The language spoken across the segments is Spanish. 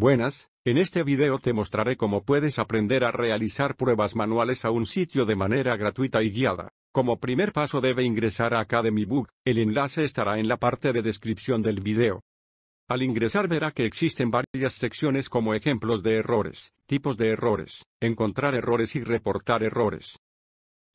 Buenas, en este video te mostraré cómo puedes aprender a realizar pruebas manuales a un sitio de manera gratuita y guiada. Como primer paso debe ingresar a Academy Book, el enlace estará en la parte de descripción del video. Al ingresar verá que existen varias secciones como ejemplos de errores, tipos de errores, encontrar errores y reportar errores.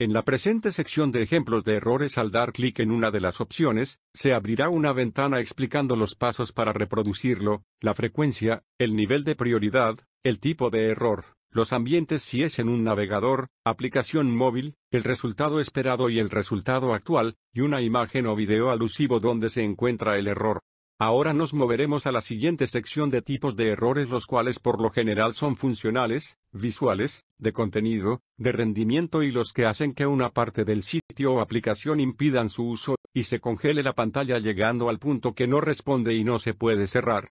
En la presente sección de ejemplos de errores al dar clic en una de las opciones, se abrirá una ventana explicando los pasos para reproducirlo, la frecuencia, el nivel de prioridad, el tipo de error, los ambientes si es en un navegador, aplicación móvil, el resultado esperado y el resultado actual, y una imagen o video alusivo donde se encuentra el error. Ahora nos moveremos a la siguiente sección de tipos de errores los cuales por lo general son funcionales, visuales, de contenido, de rendimiento y los que hacen que una parte del sitio o aplicación impidan su uso, y se congele la pantalla llegando al punto que no responde y no se puede cerrar.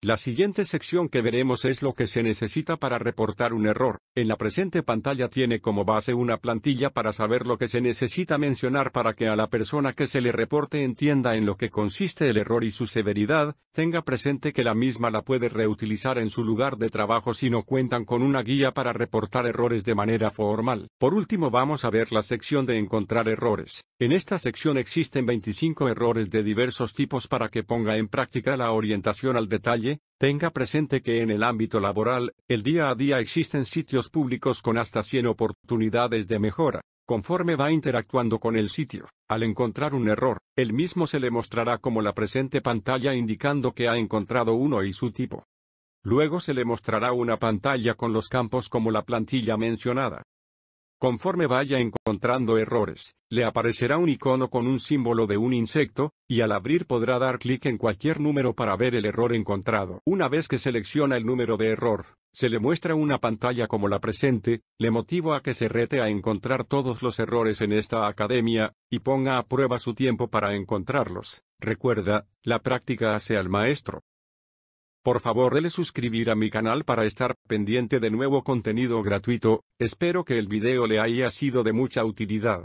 La siguiente sección que veremos es lo que se necesita para reportar un error. En la presente pantalla tiene como base una plantilla para saber lo que se necesita mencionar para que a la persona que se le reporte entienda en lo que consiste el error y su severidad, tenga presente que la misma la puede reutilizar en su lugar de trabajo si no cuentan con una guía para reportar errores de manera formal. Por último vamos a ver la sección de encontrar errores. En esta sección existen 25 errores de diversos tipos para que ponga en práctica la orientación al detalle Tenga presente que en el ámbito laboral, el día a día existen sitios públicos con hasta 100 oportunidades de mejora. Conforme va interactuando con el sitio, al encontrar un error, el mismo se le mostrará como la presente pantalla indicando que ha encontrado uno y su tipo. Luego se le mostrará una pantalla con los campos como la plantilla mencionada. Conforme vaya encontrando errores, le aparecerá un icono con un símbolo de un insecto, y al abrir podrá dar clic en cualquier número para ver el error encontrado. Una vez que selecciona el número de error, se le muestra una pantalla como la presente, le motivo a que se rete a encontrar todos los errores en esta academia, y ponga a prueba su tiempo para encontrarlos. Recuerda, la práctica hace al maestro. Por favor dele suscribir a mi canal para estar pendiente de nuevo contenido gratuito, espero que el video le haya sido de mucha utilidad.